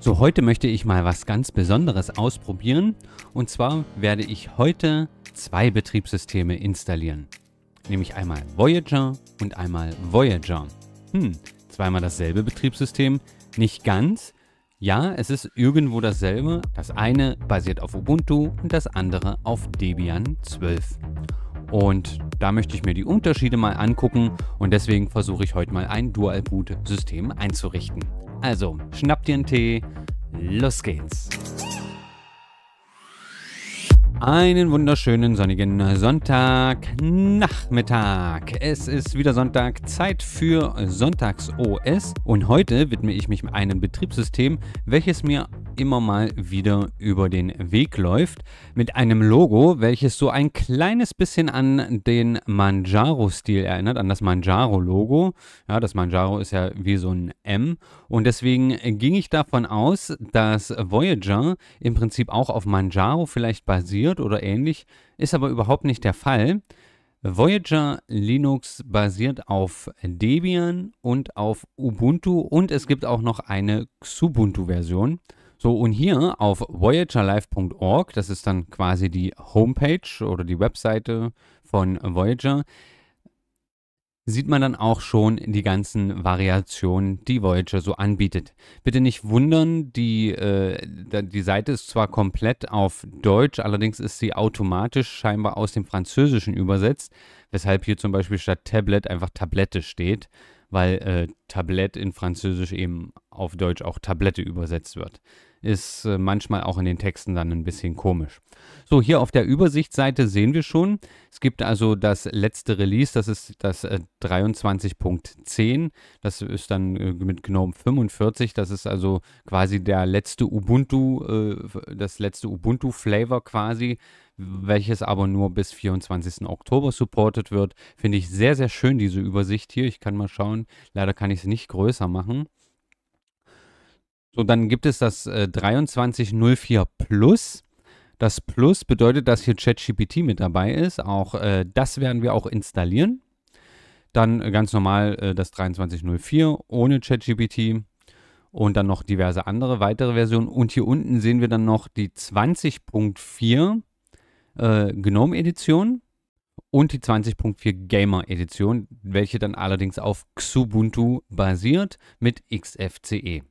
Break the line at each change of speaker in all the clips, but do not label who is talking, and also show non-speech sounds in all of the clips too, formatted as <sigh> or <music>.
So, heute möchte ich mal was ganz Besonderes ausprobieren. Und zwar werde ich heute zwei Betriebssysteme installieren. Nämlich einmal Voyager und einmal Voyager. Hm, zweimal dasselbe Betriebssystem? Nicht ganz. Ja, es ist irgendwo dasselbe. Das eine basiert auf Ubuntu und das andere auf Debian 12. Und da möchte ich mir die Unterschiede mal angucken und deswegen versuche ich heute mal ein Dual-Boot-System einzurichten. Also, schnapp dir einen Tee, los geht's. Einen wunderschönen sonnigen Sonntagnachmittag. Es ist wieder Sonntag, Zeit für Sonntags OS und heute widme ich mich einem Betriebssystem, welches mir immer mal wieder über den Weg läuft, mit einem Logo, welches so ein kleines bisschen an den Manjaro-Stil erinnert, an das Manjaro-Logo. Ja, das Manjaro ist ja wie so ein M und deswegen ging ich davon aus, dass Voyager im Prinzip auch auf Manjaro vielleicht basiert funktioniert oder ähnlich, ist aber überhaupt nicht der Fall. Voyager Linux basiert auf Debian und auf Ubuntu und es gibt auch noch eine Xubuntu-Version. So, und hier auf voyagerlive.org, das ist dann quasi die Homepage oder die Webseite von Voyager, sieht man dann auch schon die ganzen Variationen, die Voyager so anbietet. Bitte nicht wundern, die, äh, die Seite ist zwar komplett auf Deutsch, allerdings ist sie automatisch scheinbar aus dem Französischen übersetzt, weshalb hier zum Beispiel statt Tablet einfach Tablette steht, weil äh, Tablett in Französisch eben auf Deutsch auch Tablette übersetzt wird. Ist äh, manchmal auch in den Texten dann ein bisschen komisch. So, hier auf der Übersichtsseite sehen wir schon, es gibt also das letzte Release, das ist das 23.10. Äh, das ist dann äh, mit GNOME 45, das ist also quasi der letzte Ubuntu, das letzte Ubuntu-Flavor quasi welches aber nur bis 24. Oktober supportet wird. Finde ich sehr, sehr schön, diese Übersicht hier. Ich kann mal schauen. Leider kann ich es nicht größer machen. So, dann gibt es das äh, 2304 Plus. Das Plus bedeutet, dass hier ChatGPT mit dabei ist. Auch äh, das werden wir auch installieren. Dann äh, ganz normal äh, das 2304 ohne ChatGPT und dann noch diverse andere weitere Versionen. Und hier unten sehen wir dann noch die 20.4 äh, Gnome Edition und die 20.4 Gamer Edition, welche dann allerdings auf Xubuntu basiert mit XFCE.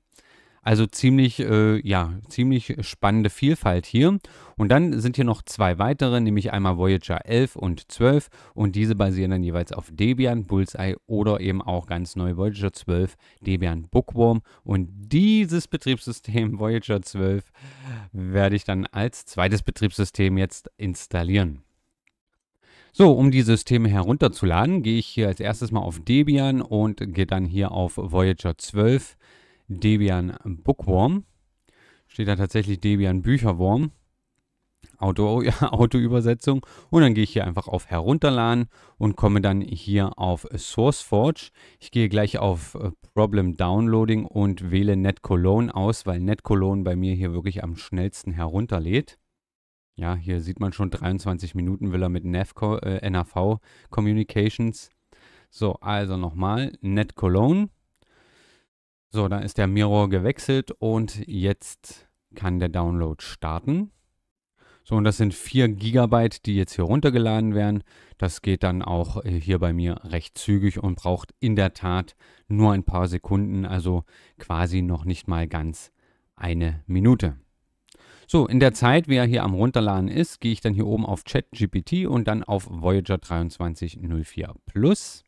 Also ziemlich, äh, ja, ziemlich spannende Vielfalt hier. Und dann sind hier noch zwei weitere, nämlich einmal Voyager 11 und 12 und diese basieren dann jeweils auf Debian, Bullseye oder eben auch ganz neu Voyager 12, Debian Bookworm und dieses Betriebssystem <laughs> Voyager 12 werde ich dann als zweites Betriebssystem jetzt installieren. So, um die Systeme herunterzuladen, gehe ich hier als erstes mal auf Debian und gehe dann hier auf Voyager 12 Debian Bookworm. Steht da tatsächlich Debian Bücherworm. Auto, <laughs> ja, Autoübersetzung. Und dann gehe ich hier einfach auf Herunterladen und komme dann hier auf SourceForge. Ich gehe gleich auf äh, Problem Downloading und wähle NetCologne aus, weil NetCologne bei mir hier wirklich am schnellsten herunterlädt. Ja, hier sieht man schon 23 Minuten will er mit NAV äh, Communications. So, also nochmal NetCologne. So, dann ist der Mirror gewechselt und jetzt kann der Download starten. So, und das sind 4 GB, die jetzt hier runtergeladen werden. Das geht dann auch äh, hier bei mir recht zügig und braucht in der Tat nur ein paar Sekunden, also quasi noch nicht mal ganz eine Minute. So, in der Zeit, wie er hier am Runterladen ist, gehe ich dann hier oben auf ChatGPT und dann auf Voyager 2304 Plus.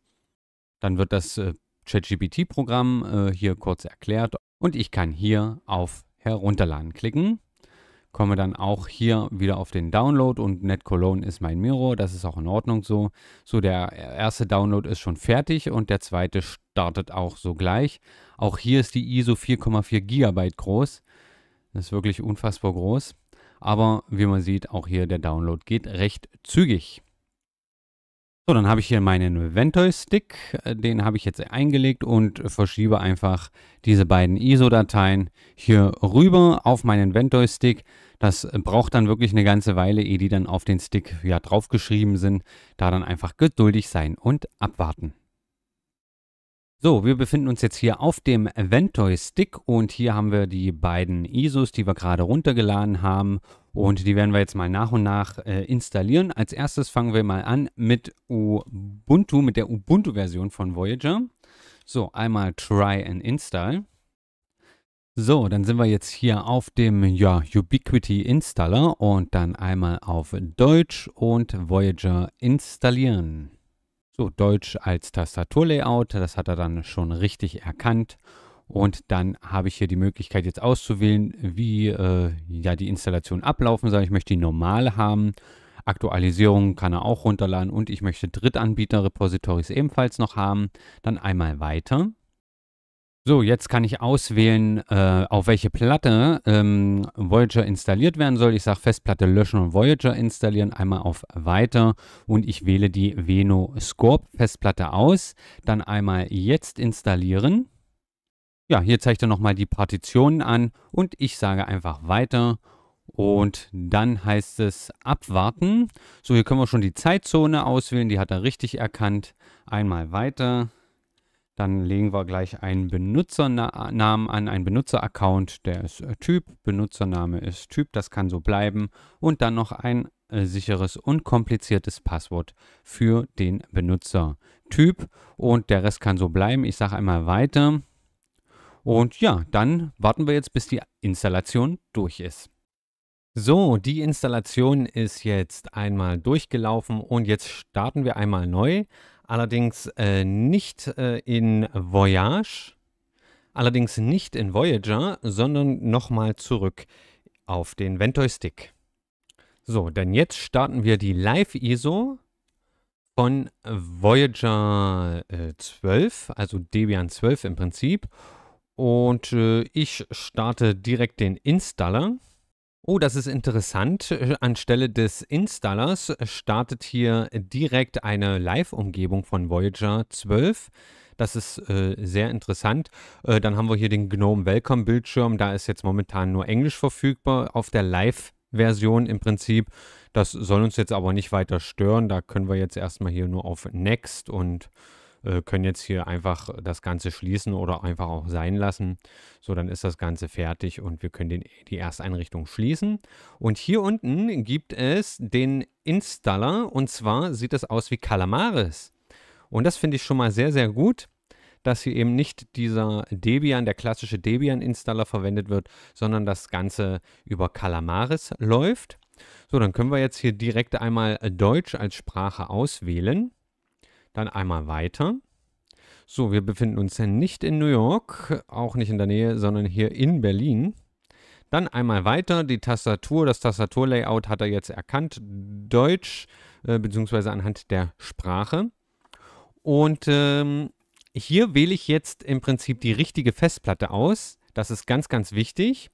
Dann wird das äh, ChatGPT-Programm äh, hier kurz erklärt. Und ich kann hier auf Herunterladen klicken. Komme dann auch hier wieder auf den Download und NetCologne ist mein Mirror. Das ist auch in Ordnung so. So, der erste Download ist schon fertig und der zweite startet auch sogleich. Auch hier ist die ISO 4,4 GB groß. Das ist wirklich unfassbar groß. Aber wie man sieht, auch hier der Download geht recht zügig. So, dann habe ich hier meinen Ventoy-Stick, äh, den habe ich jetzt eingelegt und verschiebe einfach diese beiden ISO-Dateien hier rüber auf meinen Ventoy-Stick. Das braucht dann wirklich eine ganze Weile, ehe die dann auf den Stick ja, draufgeschrieben sind. Da dann einfach geduldig sein und abwarten. So, wir befinden uns jetzt hier auf dem Ventoy Stick und hier haben wir die beiden ISOs, die wir gerade runtergeladen haben und die werden wir jetzt mal nach und nach äh, installieren. Als erstes fangen wir mal an mit Ubuntu, mit der Ubuntu-Version von Voyager. So, einmal try and install. So, dann sind wir jetzt hier auf dem ja, Ubiquity Installer und dann einmal auf Deutsch und Voyager installieren. So, Deutsch als Tastaturlayout, das hat er dann schon richtig erkannt. Und dann habe ich hier die Möglichkeit jetzt auszuwählen, wie äh, ja, die Installation ablaufen soll. Ich möchte die normal haben. Aktualisierungen kann er auch runterladen und ich möchte Drittanbieter-Repositories ebenfalls noch haben. Dann einmal weiter. So, jetzt kann ich auswählen, äh, auf welche Platte ähm, Voyager installiert werden soll. Ich sage Festplatte löschen und Voyager installieren. Einmal auf Weiter und ich wähle die Veno Scorp Festplatte aus. Dann einmal jetzt installieren. Ja, hier zeigt er nochmal die Partitionen an und ich sage einfach Weiter und dann heißt es abwarten. So, hier können wir schon die Zeitzone auswählen. Die hat er richtig erkannt. Einmal weiter. Dann legen wir gleich einen Benutzernamen an, einen Benutzeraccount, der ist äh, Typ, Benutzername ist Typ, das kann so bleiben. Und dann noch ein äh, sicheres und kompliziertes Passwort für den Benutzertyp. Und der Rest kann so bleiben. Ich sage einmal weiter. Und ja, dann warten wir jetzt, bis die Installation durch ist. So, die Installation ist jetzt einmal durchgelaufen und jetzt starten wir einmal neu allerdings äh, nicht äh, in Voyage, allerdings nicht in Voyager, sondern nochmal zurück auf den Ventoy Stick. So, denn jetzt starten wir die Live-ISO von Voyager äh, 12, also Debian 12 im Prinzip. Und äh, ich starte direkt den Installer. Oh, das ist interessant. Äh, anstelle des Installers äh, startet hier direkt eine Live-Umgebung von Voyager 12. Das ist äh, sehr interessant. Äh, dann haben wir hier den GNOME Welcome Bildschirm. Da ist jetzt momentan nur Englisch verfügbar auf der Live-Version im Prinzip. Das soll uns jetzt aber nicht weiter stören. Da können wir jetzt erstmal hier nur auf Next und äh, können jetzt hier einfach das Ganze schließen oder einfach auch sein lassen. So, dann ist das Ganze fertig und wir können den, die Ersteinrichtung schließen. Und hier unten gibt es den Installer und zwar sieht es aus wie Calamaris. Und das finde ich schon mal sehr, sehr gut dass hier eben nicht dieser Debian, der klassische Debian-Installer verwendet wird, sondern das Ganze über Calamaris läuft. So, dann können wir jetzt hier direkt einmal Deutsch als Sprache auswählen. Dann einmal weiter. So, wir befinden uns ja nicht in New York, auch nicht in der Nähe, sondern hier in Berlin. Dann einmal weiter, die Tastatur, das Tastaturlayout hat er jetzt erkannt, Deutsch, äh, beziehungsweise anhand der Sprache. Und ähm, hier wähle ich jetzt im Prinzip die richtige Festplatte aus. Das ist ganz, ganz wichtig.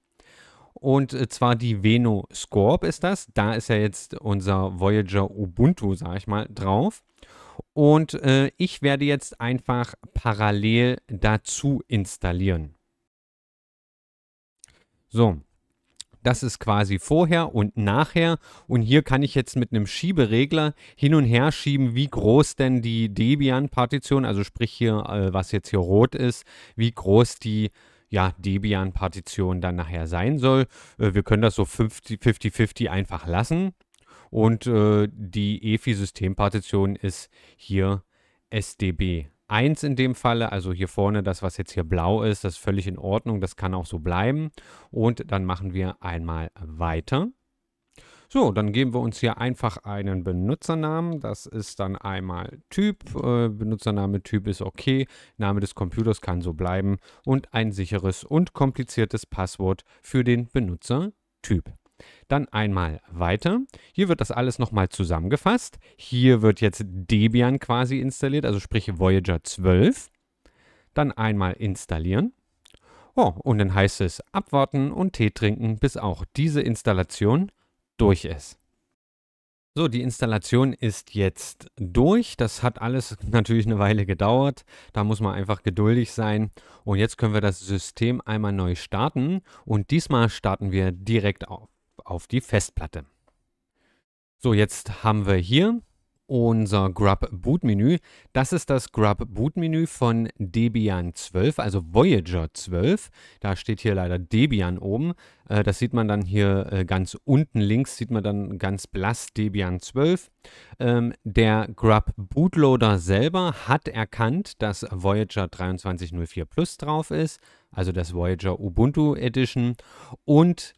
Und äh, zwar die Veno Scorp ist das. Da ist ja jetzt unser Voyager Ubuntu, sag ich mal, drauf. Und äh, ich werde jetzt einfach parallel dazu installieren. So, das ist quasi vorher und nachher. Und hier kann ich jetzt mit einem Schieberegler hin und her schieben, wie groß denn die Debian-Partition, also sprich hier, äh, was jetzt hier rot ist, wie groß die ja, Debian-Partition dann nachher sein soll. Äh, wir können das so 50-50 einfach lassen. Und äh, die EFI-Systempartition ist hier SDB. 1 in dem Falle, also hier vorne das, was jetzt hier blau ist, das ist völlig in Ordnung, das kann auch so bleiben. Und dann machen wir einmal weiter. So, dann geben wir uns hier einfach einen Benutzernamen. Das ist dann einmal Typ. Äh, Benutzername Typ ist okay. Name des Computers kann so bleiben. Und ein sicheres und kompliziertes Passwort für den Benutzertyp. Dann einmal weiter. Hier wird das alles nochmal zusammengefasst. Hier wird jetzt Debian quasi installiert, also sprich Voyager 12. Dann einmal installieren. Oh, und dann heißt es abwarten und Tee trinken, bis auch diese Installation durch ist. So, die Installation ist jetzt durch. Das hat alles <laughs> natürlich eine Weile gedauert. Da muss man einfach geduldig sein. Und jetzt können wir das System einmal neu starten. Und diesmal starten wir direkt auf auf die Festplatte. So, jetzt haben wir hier unser Grub Boot Menü. Das ist das Grub Boot Menü von Debian 12, also Voyager 12. Da steht hier leider Debian oben. Äh, das sieht man dann hier äh, ganz unten links, sieht man dann ganz blass Debian 12. Ähm, der Grub Bootloader selber hat erkannt, dass Voyager 2304 Plus drauf ist, also das Voyager Ubuntu Edition. Und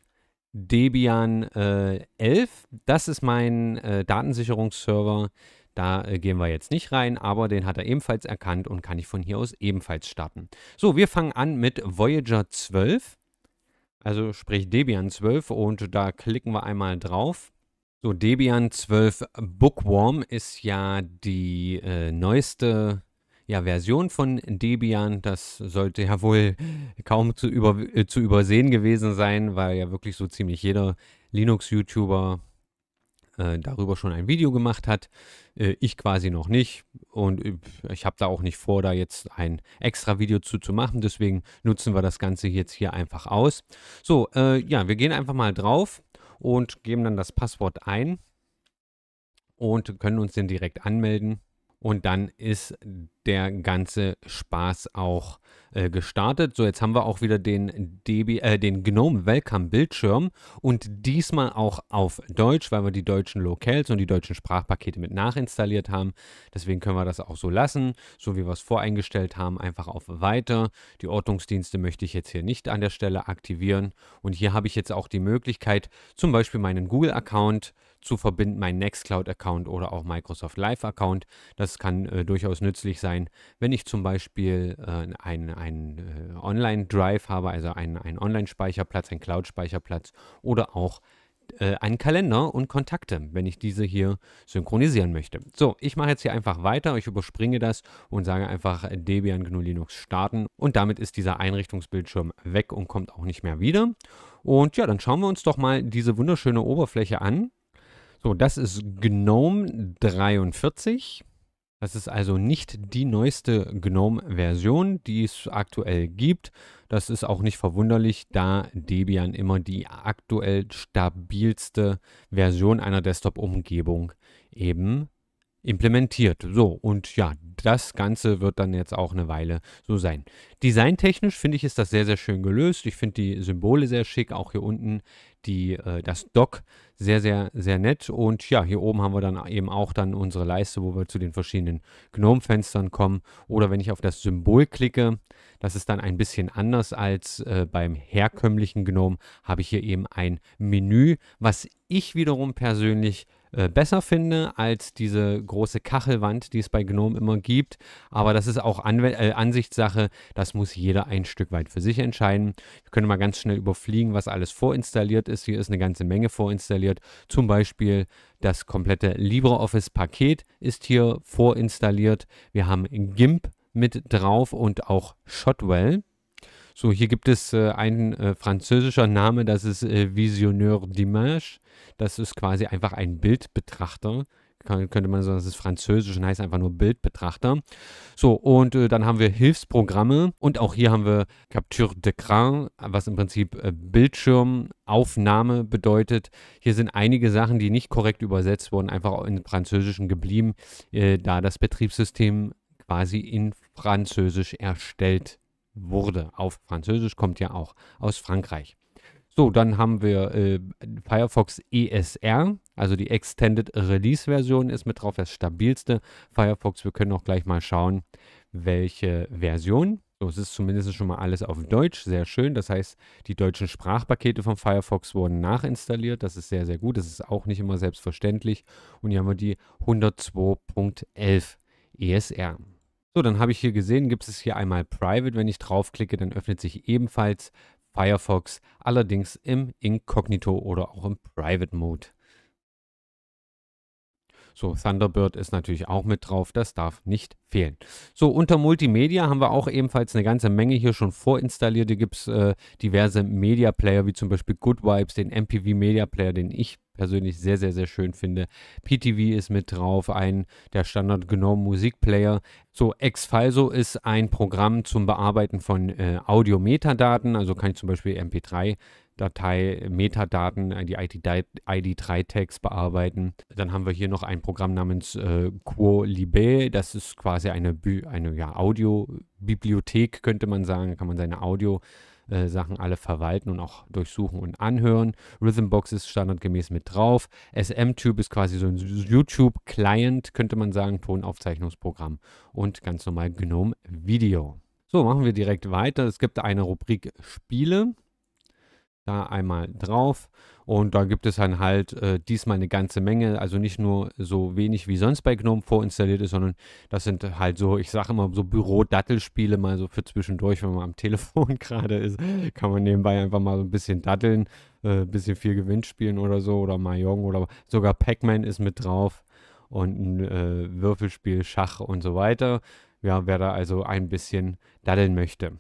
Debian äh, 11. Das ist mein äh, Datensicherungsserver. Da äh, gehen wir jetzt nicht rein, aber den hat er ebenfalls erkannt und kann ich von hier aus ebenfalls starten. So, wir fangen an mit Voyager 12. Also sprich Debian 12 und da klicken wir einmal drauf. So, Debian 12 Bookworm ist ja die äh, neueste ja, Version von Debian. Das sollte ja wohl kaum zu, über, äh, zu übersehen gewesen sein, weil ja wirklich so ziemlich jeder Linux-YouTuber äh, darüber schon ein Video gemacht hat. Äh, ich quasi noch nicht. Und äh, ich habe da auch nicht vor, da jetzt ein extra Video zu, zu machen. Deswegen nutzen wir das Ganze jetzt hier einfach aus. So, äh, ja, wir gehen einfach mal drauf und geben dann das Passwort ein und können uns dann direkt anmelden. Und dann ist der ganze Spaß auch äh, gestartet. So, jetzt haben wir auch wieder den, DB, äh, den GNOME Welcome Bildschirm und diesmal auch auf Deutsch, weil wir die deutschen Locales und die deutschen Sprachpakete mit nachinstalliert haben. Deswegen können wir das auch so lassen, so wie wir es voreingestellt haben, einfach auf Weiter. Die Ordnungsdienste möchte ich jetzt hier nicht an der Stelle aktivieren. Und hier habe ich jetzt auch die Möglichkeit, zum Beispiel meinen Google-Account äh, zu verbinden, mein Nextcloud-Account oder auch Microsoft Live-Account. Das kann äh, durchaus nützlich sein, wenn ich zum Beispiel äh, einen äh, Online-Drive habe, also einen Online-Speicherplatz, einen Cloud-Speicherplatz oder auch äh, einen Kalender und Kontakte, wenn ich diese hier synchronisieren möchte. So, ich mache jetzt hier einfach weiter, ich überspringe das und sage einfach äh, Debian GNU Linux starten und damit ist dieser Einrichtungsbildschirm weg und kommt auch nicht mehr wieder. Und ja, dann schauen wir uns doch mal diese wunderschöne Oberfläche an. So, das ist GNOME 43. Das ist also nicht die neueste GNOME-Version, die es aktuell gibt. Das ist auch nicht verwunderlich, da Debian immer die aktuell stabilste Version einer Desktop-Umgebung eben implementiert. So, und ja, das Ganze wird dann jetzt auch eine Weile so sein. Designtechnisch finde ich, ist das sehr, sehr schön gelöst. Ich finde die Symbole sehr schick, auch hier unten die, äh, das Dock sehr, sehr, sehr nett. Und ja, hier oben haben wir dann eben auch dann unsere Leiste, wo wir zu den verschiedenen Gnome-Fenstern kommen. Oder wenn ich auf das Symbol klicke, das ist dann ein bisschen anders als äh, beim herkömmlichen Gnome, habe ich hier eben ein Menü, was ich wiederum persönlich äh, besser finde als diese große Kachelwand, die es bei Gnome immer gibt. Aber das ist auch Anw äh, Ansichtssache. Das muss jeder ein Stück weit für sich entscheiden. Wir können mal ganz schnell überfliegen, was alles vorinstalliert ist. Hier ist eine ganze Menge vorinstalliert. Zum Beispiel das komplette LibreOffice-Paket ist hier vorinstalliert. Wir haben GIMP mit drauf und auch Shotwell. So, hier gibt es äh, ein äh, französischer Name, das ist äh, Visionneur d'Image. Das ist quasi einfach ein Bildbetrachter. könnte man sagen, das ist französisch und heißt einfach nur Bildbetrachter. So, und äh, dann haben wir Hilfsprogramme und auch hier haben wir Capture d'écran, was im Prinzip äh, Bildschirmaufnahme bedeutet. Hier sind einige Sachen, die nicht korrekt übersetzt wurden, einfach in Französischen geblieben, äh, da das Betriebssystem quasi in Französisch erstellt wurde. Auf Französisch kommt ja auch aus Frankreich. So, dann haben wir äh, Firefox ESR, also die Extended Release Version ist mit drauf, das stabilste. Firefox, wir können auch gleich mal schauen, welche Version. So, es ist zumindest schon mal alles auf Deutsch, sehr schön. Das heißt, die deutschen Sprachpakete von Firefox wurden nachinstalliert. Das ist sehr, sehr gut. Das ist auch nicht immer selbstverständlich. Und hier haben wir die 102.11 ESR. So, dann habe ich hier gesehen, gibt es hier einmal Private. Wenn ich draufklicke, dann öffnet sich ebenfalls Firefox, allerdings im Inkognito oder auch im Private Mode. So, Thunderbird ist natürlich auch mit drauf, das darf nicht fehlen. So, unter Multimedia haben wir auch ebenfalls eine ganze Menge hier schon vorinstalliert. Hier gibt es äh, diverse Media Player, wie zum Beispiel Good Vibes, den MPV Media Player, den ich persönlich sehr, sehr, sehr schön finde. PTV ist mit drauf, ein der Standard genau Musikplayer. So, Exfalso ist ein Programm zum Bearbeiten von äh, Audio-Metadaten. Also kann ich zum Beispiel MP3 Datei, Metadaten, äh, die ID3-Tags bearbeiten. Dann haben wir hier noch ein Programm namens äh, Quolibe. Das ist quasi eine, Bü eine ja, Audiobibliothek, könnte man sagen. Da kann man seine Audio- äh, Sachen alle verwalten und auch durchsuchen und anhören. Rhythmbox ist standardgemäß mit drauf. SM-Tube ist quasi so ein YouTube-Client, könnte man sagen, Tonaufzeichnungsprogramm und ganz normal GNOME Video. So, machen wir direkt weiter. Es gibt eine Rubrik Spiele da einmal drauf. Und da gibt es dann halt äh, diesmal eine ganze Menge, also nicht nur so wenig wie sonst bei GNOME vorinstalliert ist, sondern das sind halt so, ich sage immer so Büro-Dattelspiele mal so für zwischendurch, wenn man am <laughs> Telefon gerade ist, kann man nebenbei einfach mal so ein bisschen datteln, äh, ein bisschen viel Gewinn spielen oder so oder Mahjong oder sogar Pac-Man ist mit drauf und ein äh, Würfelspiel, Schach und so weiter. Ja, wer da also ein bisschen daddeln möchte.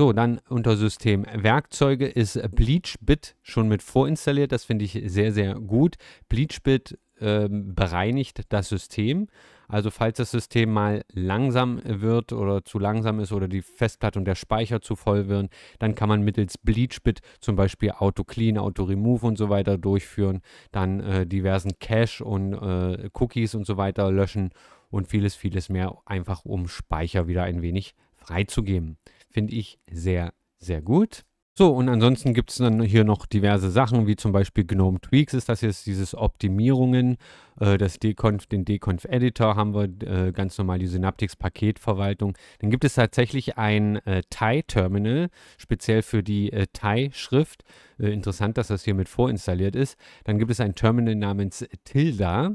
So, dann unter System Werkzeuge ist BleachBit schon mit vorinstalliert. Das finde ich sehr, sehr gut. BleachBit äh, bereinigt das System. Also falls das System mal langsam wird oder zu langsam ist oder die Festplatte und der Speicher zu voll werden, dann kann man mittels BleachBit zum Beispiel Auto-Clean, Auto-Remove und so weiter durchführen, dann äh, diversen Cache und äh, Cookies und so weiter löschen und vieles, vieles mehr, einfach um Speicher wieder ein wenig freizugeben. Finde ich sehr, sehr gut. So, und ansonsten gibt es dann hier noch diverse Sachen, wie zum Beispiel GNOME Tweaks ist das jetzt, dieses Optimierungen, äh, das Dconf, den Dconf Editor haben wir, äh, ganz normal die Synaptics Paketverwaltung. Dann gibt es tatsächlich ein äh, TIE-Terminal, speziell für die äh, TIE-Schrift. Äh, interessant, dass das hier mit vorinstalliert ist. Dann gibt es ein Terminal namens Tilda,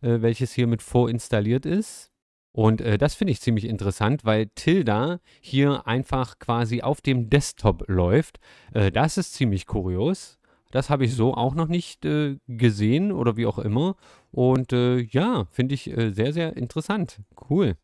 welches hier mit vorinstalliert ist. Und äh, das finde ich ziemlich interessant, weil Tilda hier einfach quasi auf dem Desktop läuft. Äh, das ist ziemlich kurios. Das habe ich so auch noch nicht äh, gesehen oder wie auch immer. Und äh, ja, finde ich äh, sehr, sehr interessant. Cool.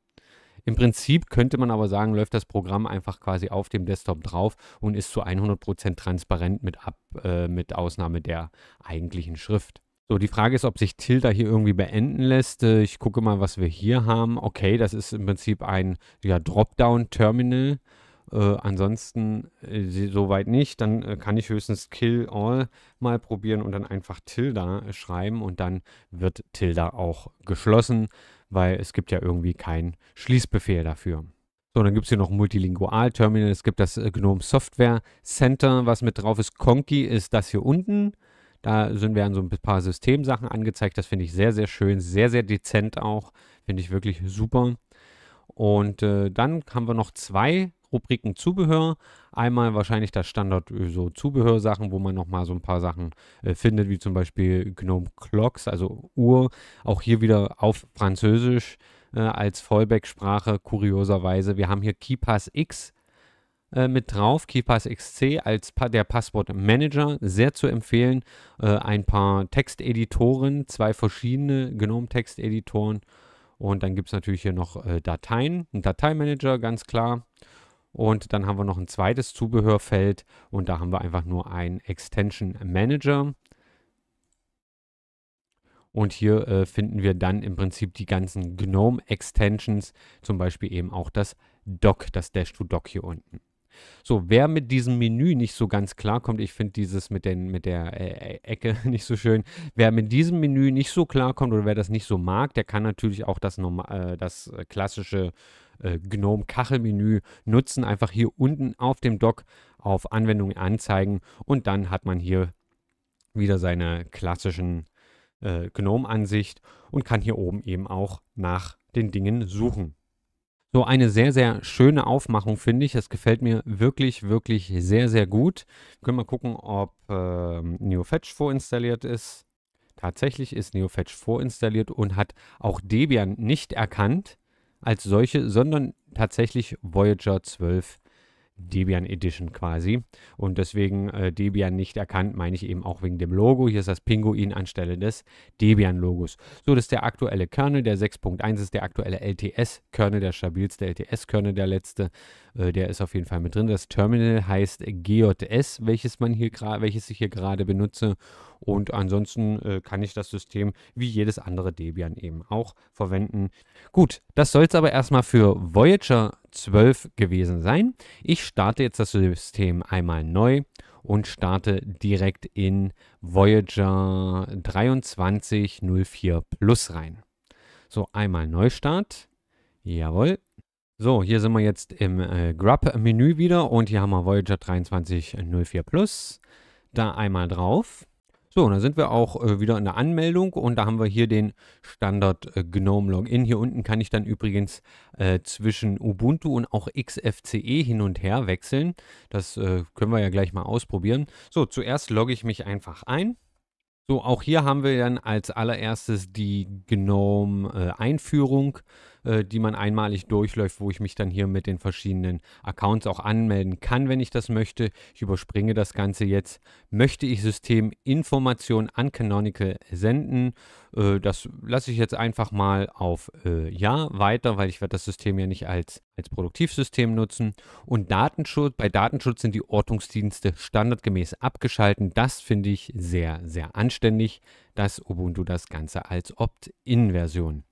Im Prinzip könnte man aber sagen, läuft das Programm einfach quasi auf dem Desktop drauf und ist zu 100% transparent mit, ab, äh, mit Ausnahme der eigentlichen Schrift. So, die Frage ist, ob sich Tilda hier irgendwie beenden lässt. Äh, ich gucke mal, was wir hier haben. Okay, das ist im Prinzip ein ja, Dropdown-Terminal. Äh, ansonsten äh, soweit nicht. Dann äh, kann ich höchstens Kill All mal probieren und dann einfach Tilda schreiben und dann wird Tilda auch geschlossen, weil es gibt ja irgendwie keinen Schließbefehl dafür. So, dann gibt es hier noch Multilingual-Terminal. Es gibt das äh, Gnome Software Center, was mit drauf ist. Konki ist das hier unten. Da sind werden so ein paar Systemsachen angezeigt. Das finde ich sehr, sehr schön, sehr, sehr dezent auch. Finde ich wirklich super. Und äh, dann haben wir noch zwei Rubriken Zubehör. Einmal wahrscheinlich das Standard äh, so Zubehörsachen, wo man nochmal so ein paar Sachen äh, findet, wie zum Beispiel Gnome Clocks, also Uhr. Auch hier wieder auf Französisch äh, als Fallback-Sprache, kurioserweise. Wir haben hier Keypass X äh, mit drauf. KeyPass XC als pa der Passwortmanager sehr zu empfehlen. Äh, ein paar Texteditoren, zwei verschiedene Gnome-Texteditoren. Und dann gibt es natürlich hier noch äh, Dateien, einen Dateimanager, ganz klar. Und dann haben wir noch ein zweites Zubehörfeld und da haben wir einfach nur einen Extension Manager. Und hier äh, finden wir dann im Prinzip die ganzen GNOME-Extensions, zum Beispiel eben auch das Doc, das dash to Doc hier unten. So, wer mit diesem Menü nicht so ganz klarkommt, ich finde dieses mit, den, mit der äh, äh Ecke <laughs> nicht so schön, wer mit diesem Menü nicht so klarkommt oder wer das nicht so mag, der kann natürlich auch das, normal, äh, das äh, klassische äh, Gnome-Kachelmenü nutzen. Einfach hier unten auf dem Dock auf Anwendungen anzeigen und dann hat man hier wieder seine klassischen äh, Gnome-Ansicht und kann hier oben eben auch nach den Dingen suchen. So eine sehr, sehr schöne Aufmachung, finde ich. Das gefällt mir wirklich, wirklich sehr, sehr gut. Wir können wir gucken, ob äh, NeoFetch vorinstalliert ist. Tatsächlich ist NeoFetch vorinstalliert und hat auch Debian nicht erkannt als solche, sondern tatsächlich Voyager 12 Debian Edition quasi. Und deswegen äh, Debian nicht erkannt, meine ich eben auch wegen dem Logo. Hier ist das Pinguin anstelle des Debian-Logos. So, das ist der aktuelle Kernel, der 6.1 ist der aktuelle LTS-Kernel, der stabilste LTS-Kernel, der letzte. Äh, der ist auf jeden Fall mit drin. Das Terminal heißt GJS, welches man hier welches ich hier gerade benutze. Und ansonsten äh, kann ich das System wie jedes andere Debian eben auch verwenden. Gut, das soll es aber erstmal für Voyager 12 gewesen sein. Ich starte jetzt das System einmal neu und starte direkt in Voyager 2304 Plus rein. So, einmal Neustart. Jawohl, so, hier sind wir jetzt im äh, Grub-Menü wieder und hier haben wir Voyager 2304 Plus. Da einmal drauf. So, und da sind wir auch äh, wieder in der Anmeldung und da haben wir hier den Standard äh, GNOME Login. Hier unten kann ich dann übrigens äh, zwischen Ubuntu und auch XFCE hin und her wechseln. Das äh, können wir ja gleich mal ausprobieren. So, zuerst logge ich mich einfach ein. So, auch hier haben wir dann als allererstes die GNOME äh, Einführung äh, die man einmalig durchläuft, wo ich mich dann hier mit den verschiedenen Accounts auch anmelden kann, wenn ich das möchte. Ich überspringe das Ganze jetzt. Möchte ich Systeminformationen an Canonical senden? Äh, das lasse ich jetzt einfach mal auf äh, Ja weiter, weil ich werde das System ja nicht als, als Produktivsystem nutzen. Und Datenschutz, bei Datenschutz sind die Ortungsdienste standardgemäß abgeschalten. Das finde ich sehr, sehr anständig, dass Ubuntu das Ganze als Opt-in-Version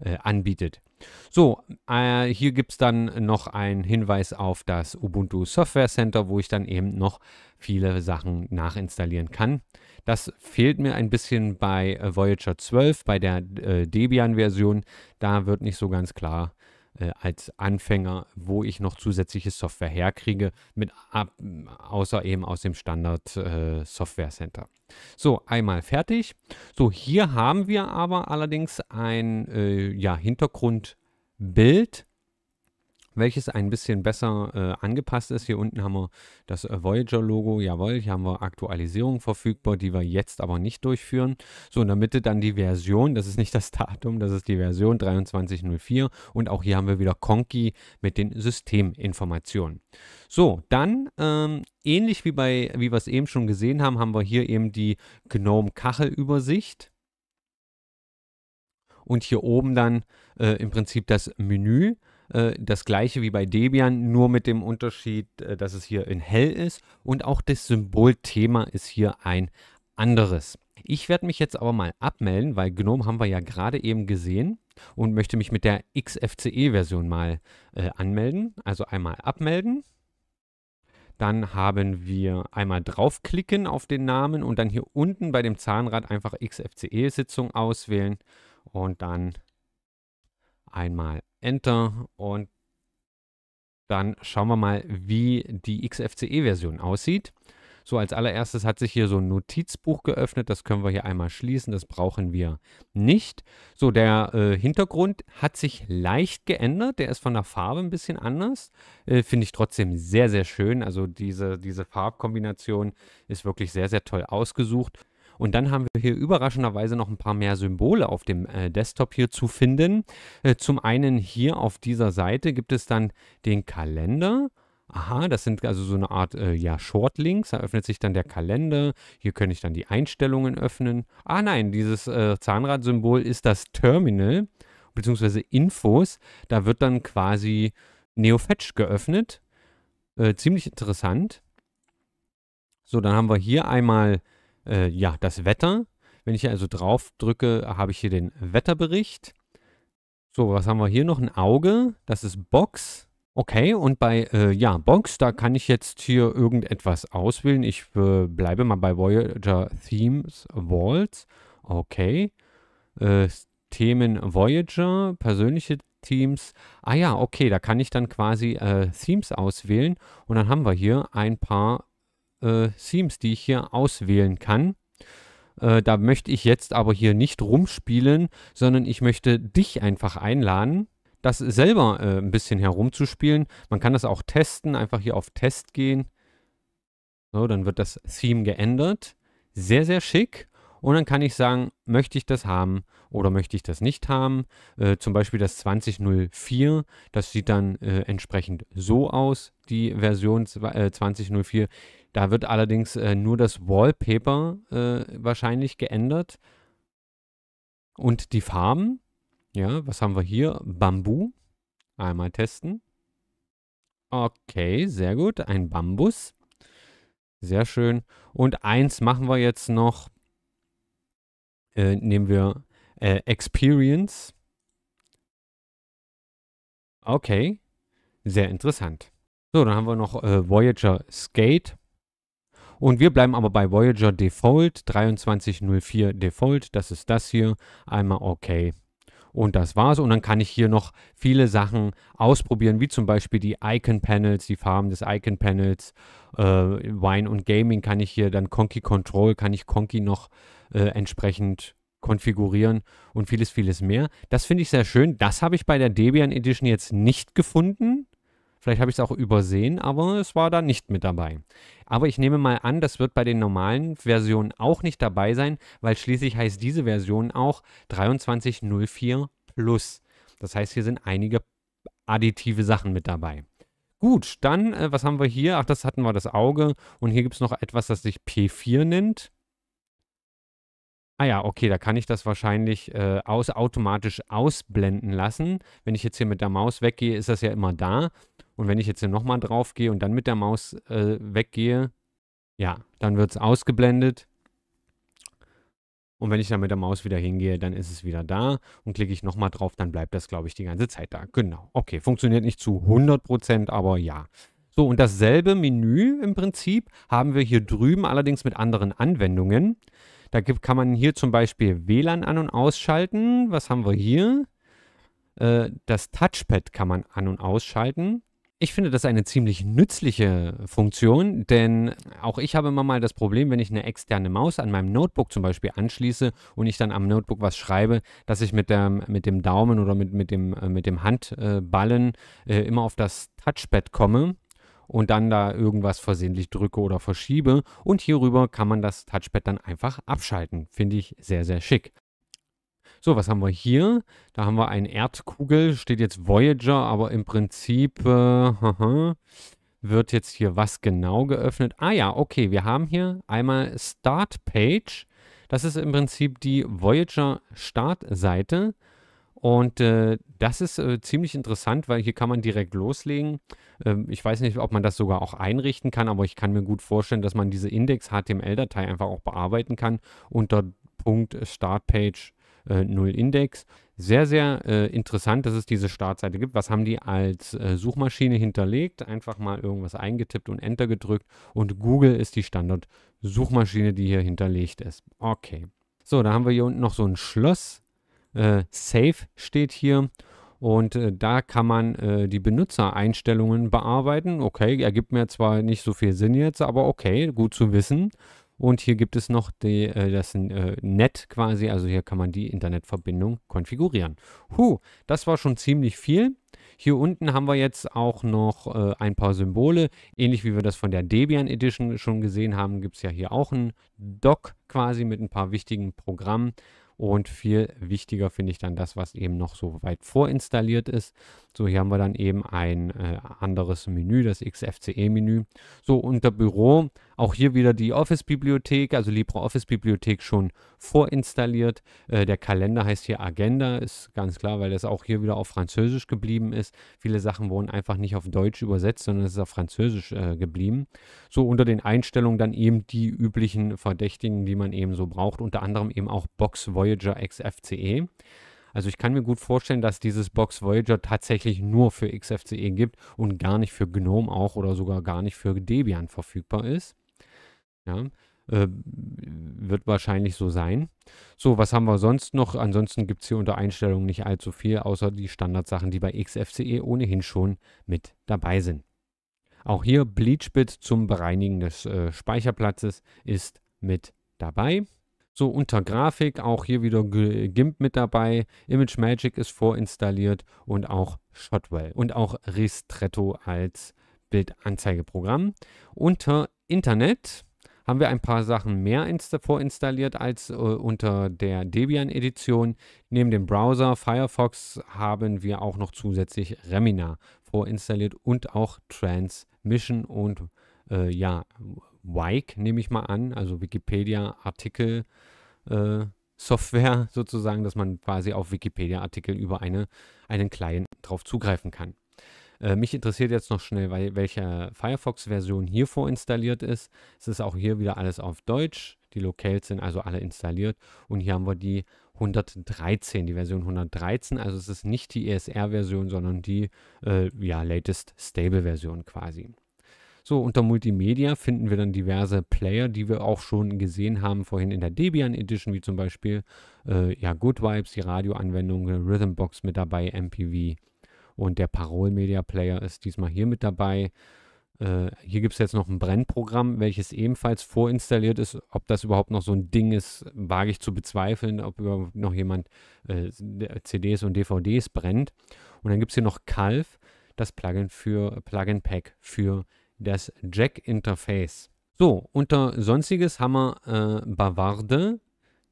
äh, anbietet. So, äh, hier gibt es dann noch einen Hinweis auf das Ubuntu Software Center, wo ich dann eben noch viele Sachen nachinstallieren kann. Das fehlt mir ein bisschen bei Voyager 12, bei der äh, Debian-Version. Da wird nicht so ganz klar äh, als Anfänger, wo ich noch zusätzliche Software herkriege, mit ab, außer eben aus dem Standard äh, Software Center. So, einmal fertig. So, hier haben wir aber allerdings ein äh, ja, Hintergrundbild welches ein bisschen besser äh, angepasst ist. Hier unten haben wir das äh, Voyager-Logo, jawohl, hier haben wir Aktualisierung verfügbar, die wir jetzt aber nicht durchführen. So, in der Mitte dann die Version, das ist nicht das Datum, das ist die Version 2304 und auch hier haben wir wieder Conky mit den Systeminformationen. So, dann ähm, ähnlich wie, bei, wie wir es eben schon gesehen haben, haben wir hier eben die GNOME-Kachelübersicht und hier oben dann äh, im Prinzip das Menü. Äh, das gleiche wie bei Debian, nur mit dem Unterschied, äh, dass es hier in hell ist und auch das Symbolthema ist hier ein anderes. Ich werde mich jetzt aber mal abmelden, weil GNOME haben wir ja gerade eben gesehen und möchte mich mit der XFCE-Version mal äh, anmelden. Also einmal abmelden. Dann haben wir einmal draufklicken auf den Namen und dann hier unten bei dem Zahnrad einfach XFCE-Sitzung auswählen und dann einmal Enter und dann schauen wir mal, wie die XFCE-Version aussieht. So, als allererstes hat sich hier so ein Notizbuch geöffnet. Das können wir hier einmal schließen. Das brauchen wir nicht. So, der äh, Hintergrund hat sich leicht geändert. Der ist von der Farbe ein bisschen anders. Äh, Finde ich trotzdem sehr, sehr schön. Also diese, diese Farbkombination ist wirklich sehr, sehr toll ausgesucht. Und dann haben wir hier überraschenderweise noch ein paar mehr Symbole auf dem äh, Desktop hier zu finden. Äh, zum einen hier auf dieser Seite gibt es dann den Kalender. Aha, das sind also so eine Art äh, ja, Shortlinks. Da öffnet sich dann der Kalender. Hier kann ich dann die Einstellungen öffnen. Ah nein, dieses äh, Zahnradsymbol ist das Terminal bzw. Infos. Da wird dann quasi NeoFetch geöffnet. Äh, ziemlich interessant. So, dann haben wir hier einmal äh, ja, das Wetter. Wenn ich hier also drauf drücke, habe ich hier den Wetterbericht. So, was haben wir hier noch? Ein Auge. Das ist Box. Okay, und bei, äh, ja, Box, da kann ich jetzt hier irgendetwas auswählen. Ich äh, bleibe mal bei Voyager Themes Walls. Okay. Äh, Themen Voyager, persönliche Themes. Ah ja, okay, da kann ich dann quasi äh, Themes auswählen. Und dann haben wir hier ein paar äh, Themes, die ich hier auswählen kann. Äh, da möchte ich jetzt aber hier nicht rumspielen, sondern ich möchte dich einfach einladen, das selber äh, ein bisschen herumzuspielen. Man kann das auch testen, einfach hier auf Test gehen. So, dann wird das Theme geändert. Sehr, sehr schick. Und dann kann ich sagen, möchte ich das haben oder möchte ich das nicht haben. Äh, zum Beispiel das 2004, das sieht dann äh, entsprechend so aus, die Version äh, 2004. Da wird allerdings äh, nur das Wallpaper äh, wahrscheinlich geändert. Und die Farben, ja, was haben wir hier? Bambu. Einmal testen. Okay, sehr gut. Ein Bambus. Sehr schön. Und eins machen wir jetzt noch äh, nehmen wir äh, Experience. Okay, sehr interessant. So, dann haben wir noch äh, Voyager Skate. Und wir bleiben aber bei Voyager Default 2304 Default. Das ist das hier. Einmal okay. Und das war's. Und dann kann ich hier noch viele Sachen ausprobieren, wie zum Beispiel die Icon-Panels, die Farben des Icon-Panels. Äh, Wine und Gaming kann ich hier dann Conky Control, kann ich Conky noch äh, entsprechend konfigurieren und vieles, vieles mehr. Das finde ich sehr schön. Das habe ich bei der Debian Edition jetzt nicht gefunden. Vielleicht habe ich es auch übersehen, aber es war da nicht mit dabei. Aber ich nehme mal an, das wird bei den normalen Versionen auch nicht dabei sein, weil schließlich heißt diese Version auch 2304 Plus. Das heißt, hier sind einige additive Sachen mit dabei. Gut, dann, äh, was haben wir hier? Ach, das hatten wir, das Auge. Und hier gibt es noch etwas, das sich P4 nennt. Ah ja, okay, da kann ich das wahrscheinlich äh, aus, automatisch ausblenden lassen. Wenn ich jetzt hier mit der Maus weggehe, ist das ja immer da. Und wenn ich jetzt hier nochmal drauf gehe und dann mit der Maus äh, weggehe, ja, dann wird es ausgeblendet. Und wenn ich dann mit der Maus wieder hingehe, dann ist es wieder da. Und klicke ich nochmal drauf, dann bleibt das, glaube ich, die ganze Zeit da. Genau. Okay, funktioniert nicht zu 100%, aber ja. So, und dasselbe Menü im Prinzip haben wir hier drüben, allerdings mit anderen Anwendungen. Da gibt, kann man hier zum Beispiel WLAN an- und ausschalten. Was haben wir hier? Äh, das Touchpad kann man an- und ausschalten. Ich finde das eine ziemlich nützliche Funktion, denn auch ich habe immer mal das Problem, wenn ich eine externe Maus an meinem Notebook zum Beispiel anschließe und ich dann am Notebook was schreibe, dass ich mit, der, mit dem Daumen oder mit, mit, dem, äh, mit dem Handballen äh, immer auf das Touchpad komme und dann da irgendwas versehentlich drücke oder verschiebe. Und hierüber kann man das Touchpad dann einfach abschalten. Finde ich sehr, sehr schick. So, was haben wir hier? Da haben wir eine Erdkugel, steht jetzt Voyager, aber im Prinzip äh, haha, wird jetzt hier was genau geöffnet? Ah ja, okay, wir haben hier einmal Start Page. Das ist im Prinzip die Voyager Startseite. Und äh, das ist äh, ziemlich interessant, weil hier kann man direkt loslegen. Ähm, ich weiß nicht, ob man das sogar auch einrichten kann, aber ich kann mir gut vorstellen, dass man diese Index-HTML-Datei einfach auch bearbeiten kann unter Punkt Startpage äh, Null Index. Sehr, sehr äh, interessant, dass es diese Startseite gibt. Was haben die als äh, Suchmaschine hinterlegt? Einfach mal irgendwas eingetippt und Enter gedrückt. Und Google ist die Standard-Suchmaschine, die hier hinterlegt ist. Okay. So, da haben wir hier unten noch so ein Schloss. Äh, Safe steht hier. Und äh, da kann man äh, die Benutzereinstellungen bearbeiten. Okay, ergibt mir zwar nicht so viel Sinn jetzt, aber okay, gut zu wissen. Und hier gibt es noch die, äh, das äh, Net quasi, also hier kann man die Internetverbindung konfigurieren. Huh, das war schon ziemlich viel. Hier unten haben wir jetzt auch noch äh, ein paar Symbole. Ähnlich wie wir das von der Debian Edition schon gesehen haben, gibt es ja hier auch ein Doc quasi mit ein paar wichtigen Programmen. Und viel wichtiger finde ich dann das, was eben noch so weit vorinstalliert ist. So, hier haben wir dann eben ein äh, anderes Menü, das XFCE-Menü. So, unter Büro auch hier wieder die Office-Bibliothek, also LibreOffice-Bibliothek schon vorinstalliert. Äh, der Kalender heißt hier Agenda, ist ganz klar, weil das auch hier wieder auf Französisch geblieben ist. Viele Sachen wurden einfach nicht auf Deutsch übersetzt, sondern es ist auf Französisch äh, geblieben. So unter den Einstellungen dann eben die üblichen Verdächtigen, die man eben so braucht, unter anderem eben auch Box Voyager XFCE. Also ich kann mir gut vorstellen, dass dieses Box Voyager tatsächlich nur für XFCE gibt und gar nicht für GNOME auch oder sogar gar nicht für Debian verfügbar ist. Ja, äh, wird wahrscheinlich so sein. So, was haben wir sonst noch? Ansonsten gibt es hier unter Einstellungen nicht allzu viel, außer die Standardsachen, die bei XFCE ohnehin schon mit dabei sind. Auch hier Bleachbit zum Bereinigen des äh, Speicherplatzes ist mit dabei. So, unter Grafik auch hier wieder GIMP mit dabei. Image Magic ist vorinstalliert und auch Shotwell und auch Ristretto als Bildanzeigeprogramm. Unter Internet haben wir ein paar Sachen mehr vorinstalliert als äh, unter der Debian-Edition. Neben dem Browser Firefox haben wir auch noch zusätzlich Remina vorinstalliert und auch Transmission und äh, ja, Wike nehme ich mal an, also Wikipedia-Artikel. Äh, Software <laughs> sozusagen, dass man quasi auf Wikipedia-Artikel über eine, einen Client drauf zugreifen kann. Äh, mich interessiert jetzt noch schnell, weil, welche Firefox-Version hier vorinstalliert ist. Es ist auch hier wieder alles auf Deutsch. Die Locales sind also alle installiert. Und hier haben wir die 113, die Version 113. Also es ist nicht die ESR-Version, sondern die äh, ja, latest Stable-Version quasi. So, unter Multimedia finden wir dann diverse Player, die wir auch schon gesehen haben vorhin in der Debian Edition, wie zum Beispiel äh, ja, Good Vibes, die Radioanwendung, Rhythmbox mit dabei, MPV und der Parol Media Player ist diesmal hier mit dabei. Äh, hier gibt es jetzt noch ein Brennprogramm, welches ebenfalls vorinstalliert ist. Ob das überhaupt noch so ein Ding ist, wage ich zu bezweifeln, ob überhaupt noch jemand äh, CDs und DVDs brennt. Und dann gibt es hier noch Calf, das Plugin für Plugin Pack für das Jack-Interface. So, unter sonstiges haben wir äh, Bavarde.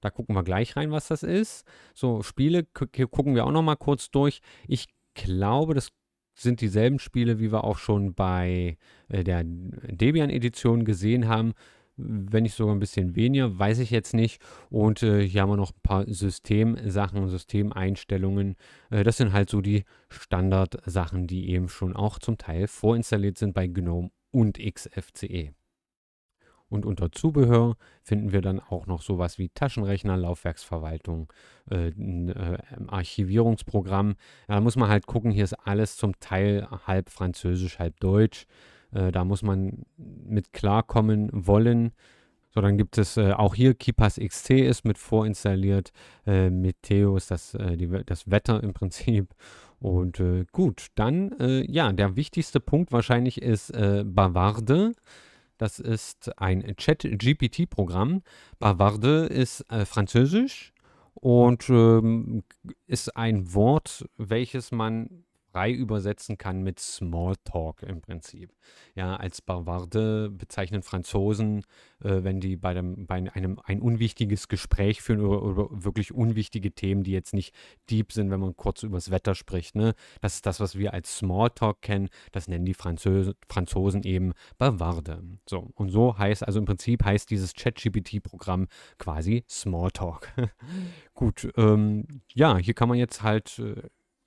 Da gucken wir gleich rein, was das ist. So, Spiele gucken wir auch noch mal kurz durch. Ich glaube, das sind dieselben Spiele, wie wir auch schon bei äh, der Debian-Edition gesehen haben. Wenn nicht sogar ein bisschen weniger, weiß ich jetzt nicht. Und äh, hier haben wir noch ein paar Systemsachen und Systemeinstellungen. Äh, das sind halt so die Standardsachen, die eben schon auch zum Teil vorinstalliert sind bei GNOME und XFCE. Und unter Zubehör finden wir dann auch noch sowas wie Taschenrechner, Laufwerksverwaltung, äh, ein äh, ähm, Archivierungsprogramm. Da muss man halt gucken, hier ist alles zum Teil halb französisch, halb deutsch. Äh, da muss man mit klarkommen wollen. So, dann gibt es äh, auch hier Kipas XT ist mit vorinstalliert, äh, Meteo ist das, äh, die, das Wetter im Prinzip. Und äh, gut, dann, äh, ja, der wichtigste Punkt wahrscheinlich ist äh, Bavarde. Das ist ein Chat-GPT-Programm. Bavarde ist äh, französisch und ähm, ist ein Wort, welches man frei übersetzen kann mit Smalltalk im Prinzip. Ja, als Bavarde bezeichnen Franzosen, äh, wenn die bei, dem, bei einem ein unwichtiges Gespräch führen oder, über, wirklich unwichtige Themen, die jetzt nicht deep sind, wenn man kurz übers Wetter spricht. Ne? Das ist das, was wir als Smalltalk kennen. Das nennen die Französe, Franzosen eben Bavarde. So, und so heißt also im Prinzip heißt dieses ChatGPT-Programm quasi Smalltalk. <laughs> Gut, ähm, ja, hier kann man jetzt halt äh,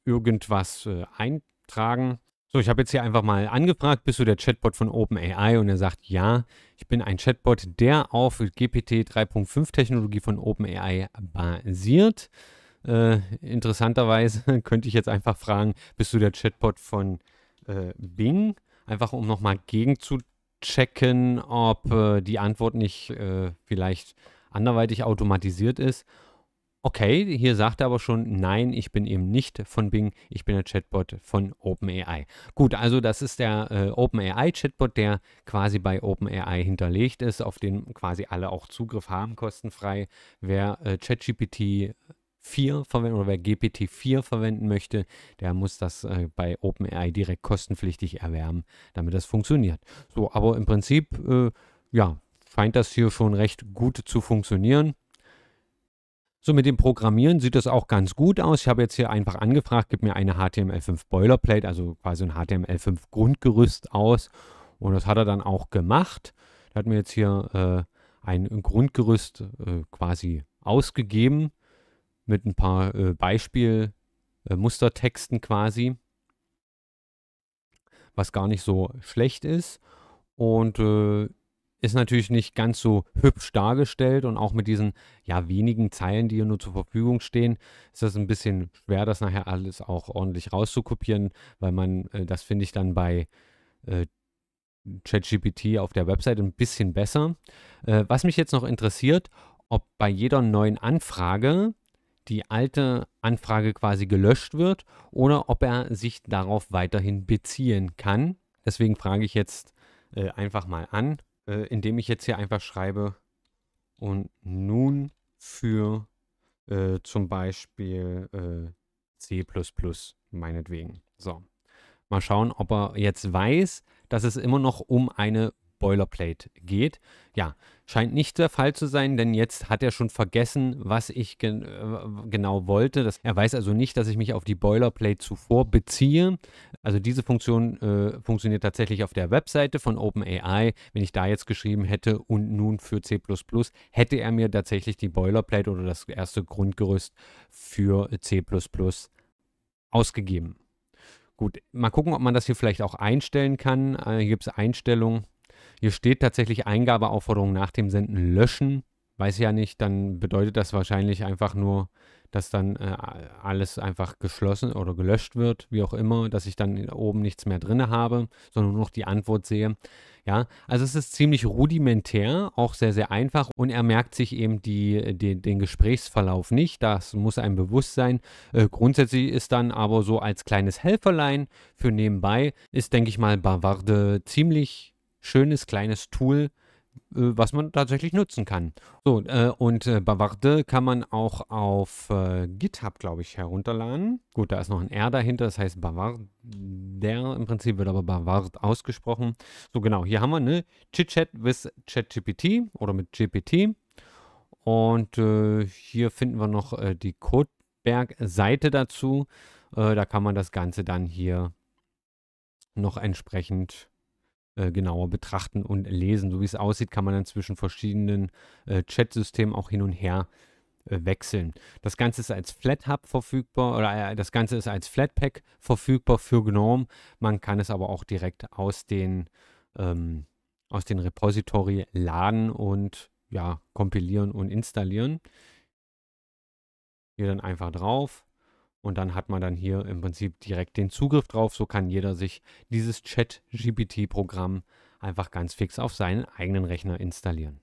irgendwas äh, eintragen. So, ich habe jetzt hier einfach mal angefragt, bist du der Chatbot von OpenAI? Und er sagt, ja, ich bin ein Chatbot, der auf GPT 3.5 Technologie von OpenAI basiert. Äh, interessanterweise <laughs> könnte ich jetzt einfach fragen, bist du der Chatbot von äh, Bing? Einfach um nochmal gegenzuchecken, ob äh, die Antwort nicht äh, vielleicht anderweitig automatisiert ist. Okay, hier sagt er aber schon, nein, ich bin eben nicht von Bing, ich bin der Chatbot von OpenAI. Gut, also das ist der äh, OpenAI-Chatbot, der quasi bei OpenAI hinterlegt ist, auf den quasi alle auch Zugriff haben, kostenfrei. Wer äh, ChatGPT 4 verwenden oder wer GPT-4 verwenden möchte, der muss das äh, bei OpenAI direkt kostenpflichtig erwerben, damit das funktioniert. So, aber im Prinzip, äh, ja, scheint das hier schon recht gut zu funktionieren. So, mit dem Programmieren sieht das auch ganz gut aus. Ich habe jetzt hier einfach angefragt, gib mir eine HTML5 Boilerplate, also quasi ein HTML5 Grundgerüst aus. Und das hat er dann auch gemacht. Er hat mir jetzt hier äh, ein Grundgerüst äh, quasi ausgegeben mit ein paar äh, Beispielmustertexten äh, quasi, was gar nicht so schlecht ist. Und äh, ist natürlich nicht ganz so hübsch dargestellt und auch mit diesen ja wenigen Zeilen, die hier nur zur Verfügung stehen, ist das ein bisschen schwer, das nachher alles auch ordentlich rauszukopieren, weil man äh, das finde ich dann bei äh, ChatGPT auf der Website ein bisschen besser. Äh, was mich jetzt noch interessiert, ob bei jeder neuen Anfrage die alte Anfrage quasi gelöscht wird oder ob er sich darauf weiterhin beziehen kann. Deswegen frage ich jetzt äh, einfach mal an, äh, indem ich jetzt hier einfach schreibe und nun für äh, zum Beispiel äh, C++ meinetwegen. So, mal schauen, ob er jetzt weiß, dass es immer noch um eine Boilerplate geht. Ja, Scheint nicht der Fall zu sein, denn jetzt hat er schon vergessen, was ich gen äh, genau wollte. Das, er weiß also nicht, dass ich mich auf die Boilerplate zuvor beziehe. Also diese Funktion äh, funktioniert tatsächlich auf der Webseite von OpenAI. Wenn ich da jetzt geschrieben hätte und nun für C++, hätte er mir tatsächlich die Boilerplate oder das erste Grundgerüst für C++ ausgegeben. Gut, mal gucken, ob man das hier vielleicht auch einstellen kann. Äh, hier gibt es Einstellungen. Hier steht tatsächlich Eingabeaufforderung nach dem Senden löschen. Weiß ich ja nicht, dann bedeutet das wahrscheinlich einfach nur, dass dann äh, alles einfach geschlossen oder gelöscht wird, wie auch immer, dass ich dann oben nichts mehr drin habe, sondern nur noch die Antwort sehe. Ja, also es ist ziemlich rudimentär, auch sehr, sehr einfach und er merkt sich eben die, die den Gesprächsverlauf nicht. Das muss einem bewusst sein. Äh, grundsätzlich ist dann aber so als kleines Helferlein für nebenbei, ist, denke ich mal, Bavarde ziemlich schönes kleines Tool, äh, was man tatsächlich nutzen kann. So, äh, und äh, Bavarde kann man auch auf äh, GitHub, glaube ich, herunterladen. Gut, da ist noch ein R dahinter, das heißt Bavarder im Prinzip, wird aber Bavard ausgesprochen. So, genau, hier haben wir eine Chit-Chat with ChatGPT oder mit GPT. Und äh, hier finden wir noch äh, die Codeberg-Seite dazu. Äh, da kann man das Ganze dann hier noch entsprechend äh, genauer betrachten und lesen. So wie es aussieht, kann man dann zwischen verschiedenen äh, Chat-Systemen auch hin und her äh, wechseln. Das Ganze ist als FlatHub verfügbar oder äh, das Ganze ist als Flatpak verfügbar für GNOME. Man kann es aber auch direkt aus den, ähm, aus den Repository laden und ja, kompilieren und installieren. Hier dann einfach drauf. Und dann hat man dann hier im Prinzip direkt den Zugriff drauf. So kann jeder sich dieses Chat-GPT-Programm einfach ganz fix auf seinen eigenen Rechner installieren.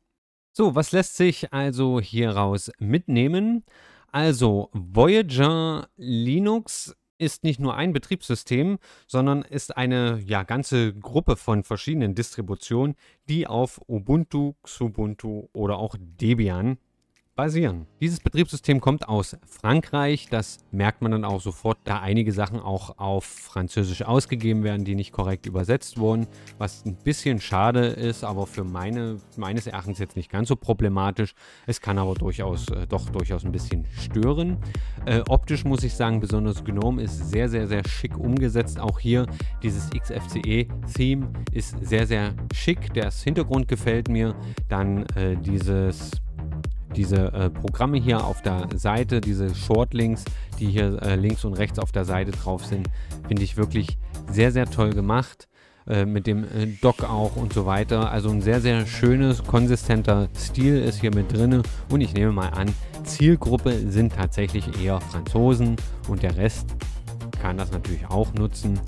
So, was lässt sich also hieraus mitnehmen? Also, Voyager Linux ist nicht nur ein Betriebssystem, sondern ist eine ja, ganze Gruppe von verschiedenen Distributionen, die auf Ubuntu, Xubuntu oder auch Debian basieren. Dieses Betriebssystem kommt aus Frankreich. Das merkt man dann auch sofort, da einige Sachen auch auf Französisch ausgegeben werden, die nicht korrekt übersetzt wurden. Was ein bisschen schade ist, aber für meine, meines Erachtens jetzt nicht ganz so problematisch. Es kann aber durchaus, äh, doch durchaus ein bisschen stören. Äh, optisch muss ich sagen, besonders Gnome ist sehr, sehr, sehr schick umgesetzt. Auch hier dieses XFCE-Theme ist sehr, sehr schick. Das Hintergrund gefällt mir. Dann äh, dieses diese äh, Programme hier auf der Seite, diese Shortlinks, die hier äh, links und rechts auf der Seite drauf sind, finde ich wirklich sehr, sehr toll gemacht. Äh, mit dem äh, Dock auch und so weiter. Also ein sehr, sehr schönes, konsistenter Stil ist hier mit drin. Und ich nehme mal an, Zielgruppe sind tatsächlich eher Franzosen und der Rest kann das natürlich auch nutzen.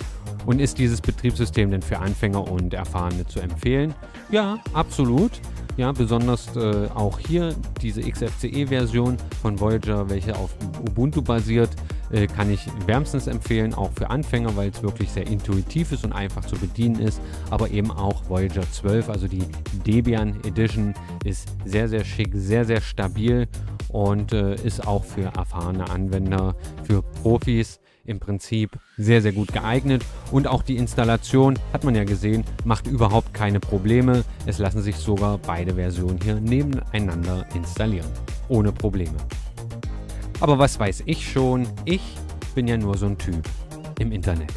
Und ist dieses Betriebssystem denn für Anfänger und Erfahrene zu empfehlen? Ja, absolut. Ja, besonders äh, auch hier diese XFCE-Version von Voyager, welche auf Ubuntu basiert, äh, kann ich wärmstens empfehlen, auch für Anfänger, weil es wirklich sehr intuitiv ist und einfach zu bedienen ist. Aber eben auch Voyager 12, also die Debian Edition, ist sehr, sehr schick, sehr, sehr stabil und äh, ist auch für erfahrene Anwender, für Profis im Prinzip sehr, sehr gut geeignet. Und auch die Installation, hat man ja gesehen, macht überhaupt keine Probleme. Es lassen sich sogar beide Versionen hier nebeneinander installieren. Ohne Probleme. Aber was weiß ich schon? Ich bin ja nur so ein Typ im Internet.